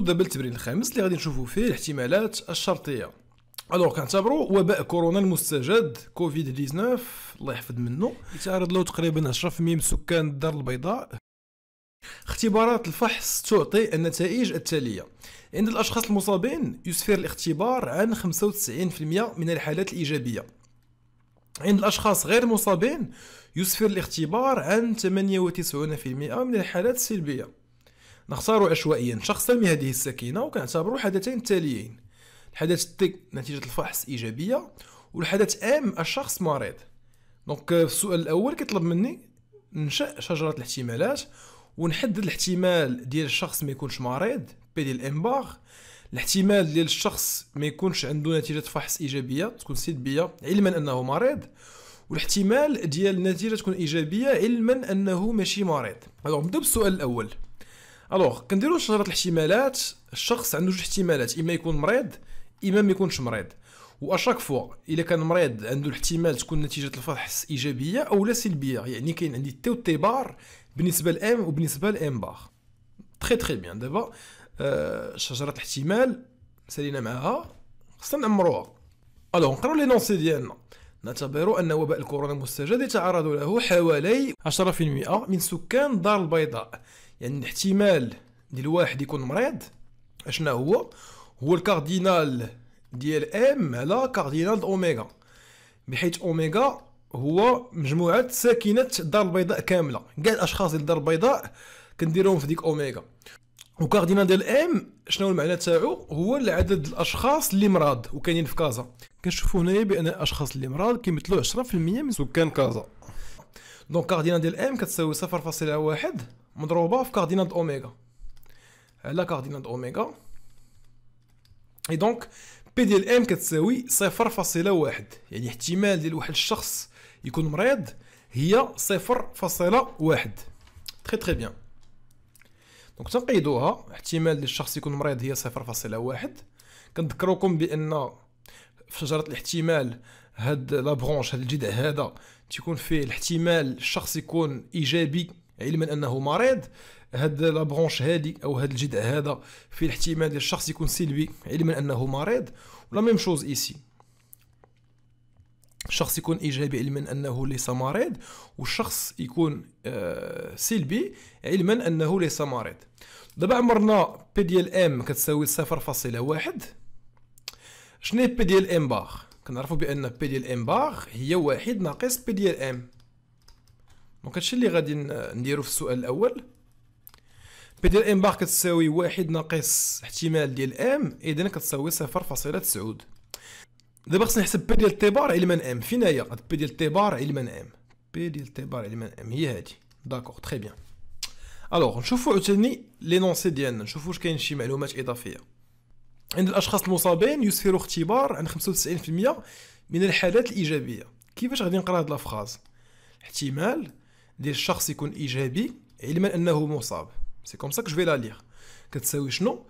ندوز دابا التمرين الخامس اللي غادي نشوفوا فيه الاحتمالات الشرطيه الوغ كنعتبروا وباء كورونا المستجد كوفيد 19 الله يحفظ منه يتعرض له تقريبا 10% من سكان الدار البيضاء اختبارات الفحص تعطي النتائج التالية عند الأشخاص المصابين يسفر الاختبار عن 95% من الحالات الإيجابية عند الأشخاص غير المصابين يسفر الاختبار عن 98% من الحالات السلبية نختار عشوائيا شخصا بهذه هذه السكينة وكنعتبروا حدثين تاليين الحدث تي نتيجة الفحص إيجابية والحدث أم الشخص مريض دونك euh, السؤال الأول كيطلب مني نشأ شجرة الاحتمالات ونحدد الاحتمال ديال الشخص ما يكونش مريض بي ديال ام باغ الاحتمال ديال الشخص ما يكونش عنده نتيجة فحص إيجابية تكون سلبية علما أنه مريض والاحتمال ديال النتيجة تكون إيجابية علما أنه ماشي مريض نبداو بالسؤال الأول الوغ كنديروا شجره الاحتمالات الشخص عنده جوج احتمالات اما يكون مريض اما ما يكونش مريض واشاك فوا الا كان مريض عنده الاحتمال تكون نتيجه الفحص ايجابيه او لا سلبيه يعني كاين عندي تي تي بار بالنسبه لام وبالنسبه لام بار تري تري بيان دابا أه شجره الاحتمال سالينا معاها خصنا نعمروها الوغ نقراو لي نونسي ديالنا نعتبر أن وباء الكورونا المستجد يتعرض له حوالي 10% من سكان الدار البيضاء يعني الاحتمال ديال واحد يكون مريض اشنا هو هو الكاردينال ديال ام على كاردينال اوميغا بحيث اوميغا هو مجموعه ساكنه الدار البيضاء كامله كاع الاشخاص ديال الدار البيضاء كنديروهم في ديك اوميغا وكاردينال ديال ام شنو المعنى تاعو هو العدد الاشخاص اللي مراد وكاينين في كازا كنشوفوا هنايا بان الاشخاص اللي مراد كيمثلوا 10% من سكان كازا دونك كاردينال ديال ام كتساوي 0.1 مضروبه في كاردينال اوميغا على كاردينال اوميغا اي دونك بي ديال ام كتساوي 0.1 يعني احتمال ديال واحد الشخص يكون مريض هي 0.1 تري تري بيان دونك تنقيدوها احتمال للشخص يكون مريض هي 0.1 كنذكركم بان في شجره الاحتمال هاد لا برونش هاد الجذع هذا تيكون فيه الاحتمال الشخص يكون ايجابي علما انه مريض هاد لا برونش هادي او هاد الجذع هذا فيه الاحتمال ديال الشخص يكون سلبي علما انه مريض ولا ميم شوز ايسي الشخص يكون ايجابي علما انه ليس مريض والشخص يكون آه، سلبي علما انه ليس مريض دابا عمرنا بي ديال ام كتساوي 0.1 شنو بي ديال ام باغ كنعرفوا بان بي ديال ام باغ هي واحد ناقص بي ديال ام دونك هادشي اللي غادي نديرو في السؤال الاول بي ديال ام باغ كتساوي واحد ناقص احتمال ديال ام اذا كتساوي 0.9 دابا خصنا نحسب بي ديال تي بار من ام فين هي بي ديال تي بار من ام بي ديال تي بار من ام هي هادي داكوغ تخي بيان الوغ نشوفو عاوتاني لينونسي ديالنا نشوفو واش كاين شي معلومات اضافيه عند الاشخاص المصابين يسفر اختبار عن 95% من الحالات الايجابيه كيفاش غادي نقرا هاد لافراز احتمال ديال الشخص يكون ايجابي علما انه مصاب سي كوم سا كو جو في لا ليغ كتساوي شنو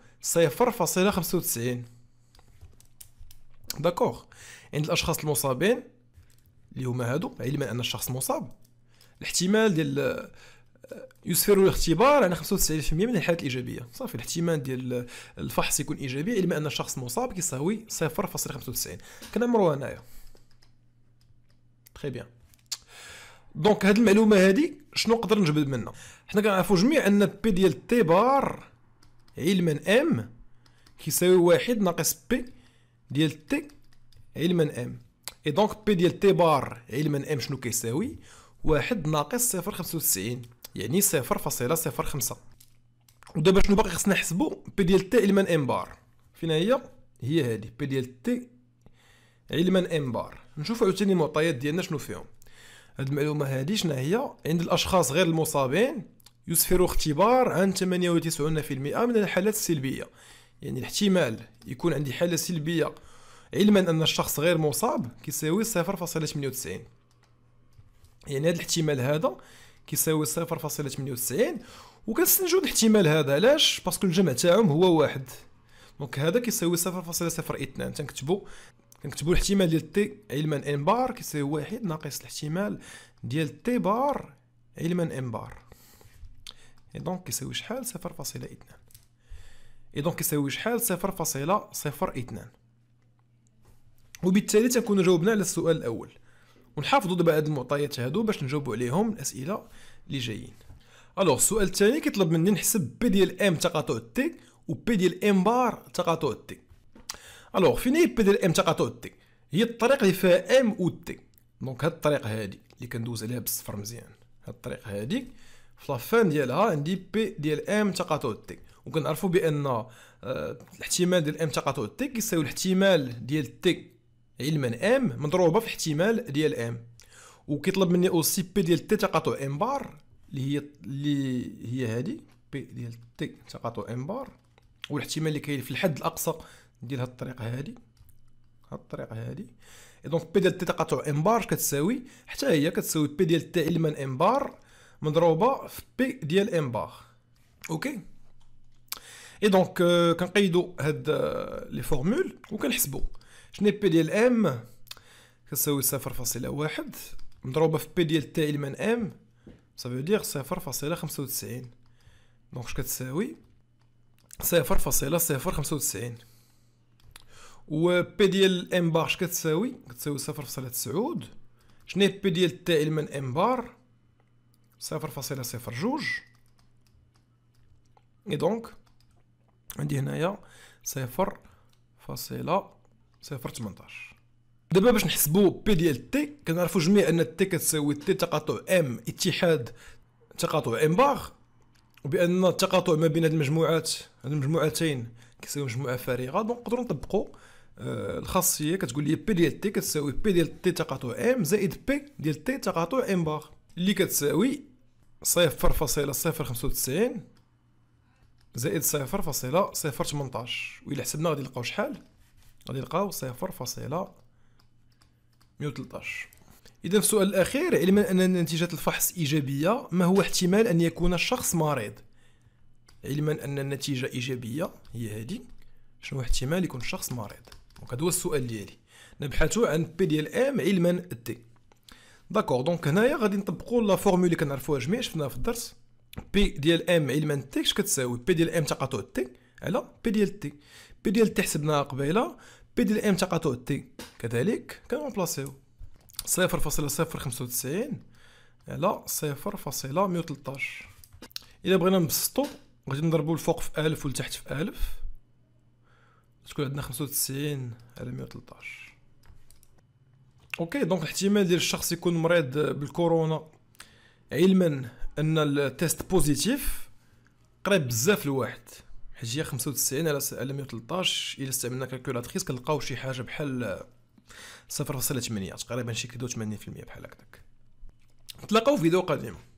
0.95 داكوغ عند الاشخاص المصابين اللي هما هادو علما ان الشخص مصاب الاحتمال ديال يسفر الاختبار على 95% من الحالات الايجابيه صافي الاحتمال ديال الفحص يكون ايجابي علما ان الشخص مصاب كيساوي 0.95 كنمروا هنايا تري بيان دونك هاد المعلومه هادي شنو نقدر نجبد منها حنا كنعرفو جميع ان بي ديال تي بار علما ام كيساوي واحد ناقص بي ديال تي علما ام اي دونك بي ديال تي بار علما ام شنو كيساوي واحد ناقص صفر خمسة وتسعين يعني صفر فاصلة صفر خمسة ودابا شنو باقي خصنا نحسبو بي ديال تي علما ام بار فين هي هي هادي بي ديال تي علما ام بار نشوفو عاوتاني المعطيات ديالنا شنو فيهم هاد المعلومه هادي شنا هي عند الاشخاص غير المصابين يسفر اختبار عن 98% من الحالات السلبيه يعني الاحتمال يكون عندي حالة سلبية علما أن الشخص غير مصاب كيساوي 0.98 يعني هذا الاحتمال هذا كيساوي 0.98 وكنستنتجوا الاحتمال هذا علاش باسكو الجمع تاعهم هو واحد دونك هذا كيساوي 0.02 تنكتبوا كنكتبوا الاحتمال ديال تي علما ان بار كيساوي واحد ناقص الاحتمال ديال تي بار علما ان بار اي يعني دونك كيساوي شحال 0.2 اي دونك كيساوي شحال صفر فاصلة صفر وبالتالي تنكون جاوبنا على السؤال الاول ونحافظوا دابا هاد المعطيات هادو باش نجاوبوا عليهم الاسئله اللي جايين الوغ السؤال الثاني كيطلب مني نحسب بي ديال ام تقاطع تي و بي ديال ام بار تقاطع تي الوغ فين هي بي ديال ام تقاطع تي هي الطريق اللي فيها ام و تي دونك هاد الطريق هادي اللي كندوز عليها بالصفر مزيان هاد الطريق هادي في لافان ديالها عندي بي ديال ام تقاطع تي وكنعرفوا بان آه، الاحتمال ديال ام تقاطع تي كيساوي الاحتمال ديال تي علما ام مضروبه في الاحتمال ديال ام وكيطلب مني او سي بي ديال تي تقاطع ام بار اللي هي اللي هي هذه بي ديال تي تقاطع ام بار والاحتمال اللي كاين في الحد الاقصى ديال هاد الطريقه هادي هاد الطريقه اي دونك بي ديال تي تقاطع ام بار كتساوي حتى هي كتساوي بي ديال تي علما ام بار مضروبه في بي ديال ام بار اوكي اي دونك كنقيدوا هاد لي فورمول وكنحسبوا شنو بي ديال ام كتساوي صفر فاصلة واحد مضروبه في بي ديال تي من ام صافي دير صفر فاصلة خمسة دونك اش كتساوي صفر فاصلة صفر خمسة و بي ديال ام بار اش كتساوي كتساوي صفر فاصلة تسعود شنو هي بي ديال تي من ام بار صفر فاصلة صفر جوج اي دونك عندي هنايا صفر فاصله صفر تمنتاش دابا باش نحسبو بي ديال تي كنعرفو جميع ان تي كتساوي تي تقاطع ام اتحاد تقاطع ام باغ وبان التقاطع ما بين هاد المجموعات هاد المجموعتين كيساوي مجموعه فارغه دونك نقدرو نطبقو آه، الخاصيه كتقول لي بي ديال تي كتساوي بي ديال تي تقاطع ام زائد بي ديال تي تقاطع ام باغ اللي كتساوي صفر فاصله صفر خمسة وتسعين زائد صفر فاصلة صفر تمنطاش وإلا حسبنا غادي نلقاو شحال غادي نلقاو صفر فاصلة مية وتلطاش إذا في السؤال الأخير علما أن نتيجة الفحص إيجابية ما هو احتمال أن يكون الشخص مريض علما أن النتيجة إيجابية هي هذه شنو احتمال يكون الشخص مريض دونك هذا هو السؤال ديالي نبحث عن بي ديال ام علما دي داكوغ دونك هنايا غادي نطبقوا لا فورمول كنعرفوها جميع شفناها في الدرس بي ديال ام علما تي اش كتساوي بي ديال ام تقاطع تي على بي ديال تي بي ديال تي حسبناها قبيله بي ديال ام تقاطع تي كذلك كنبلاصيو 0.095 على 0.113 الا بغينا نبسطو غادي نضربو الفوق في 1000 والتحت في 1000 تكون عندنا 95 على 113 اوكي دونك الاحتمال ديال الشخص يكون مريض بالكورونا علما ان التيست بوزيتيف قريب بزاف لواحد حيت هي 95 على 113 الى استعملنا كالكولاتريس كنلقاو شي حاجه بحال 0.8 تقريبا شي كدو 80% بحال هكذاك تلاقاو فيديو قديم